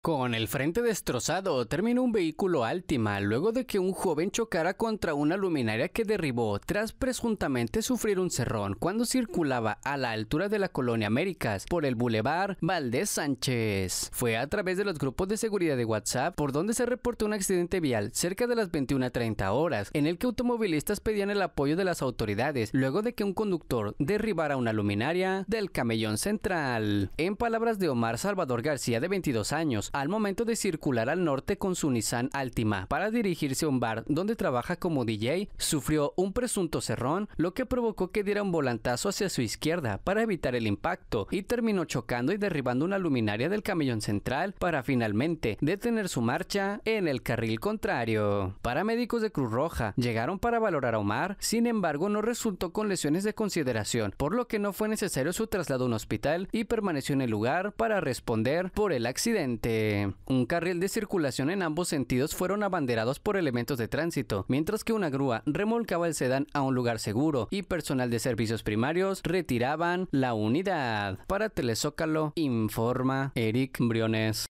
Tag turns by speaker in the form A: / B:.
A: Con el frente destrozado, terminó un vehículo Altima luego de que un joven chocara contra una luminaria que derribó tras presuntamente sufrir un cerrón cuando circulaba a la altura de la colonia Américas por el bulevar Valdés Sánchez. Fue a través de los grupos de seguridad de WhatsApp por donde se reportó un accidente vial cerca de las 21:30 horas en el que automovilistas pedían el apoyo de las autoridades luego de que un conductor derribara una luminaria del camellón central. En palabras de Omar Salvador García de 22 años, al momento de circular al norte con su Nissan Altima para dirigirse a un bar donde trabaja como DJ, sufrió un presunto cerrón, lo que provocó que diera un volantazo hacia su izquierda para evitar el impacto y terminó chocando y derribando una luminaria del camellón central para finalmente detener su marcha en el carril contrario. Paramédicos de Cruz Roja llegaron para valorar a Omar, sin embargo no resultó con lesiones de consideración, por lo que no fue necesario su traslado a un hospital y permaneció en el lugar para responder por el accidente. Eh, un carril de circulación en ambos sentidos fueron abanderados por elementos de tránsito, mientras que una grúa remolcaba el sedán a un lugar seguro y personal de servicios primarios retiraban la unidad. Para Telezócalo informa Eric Briones.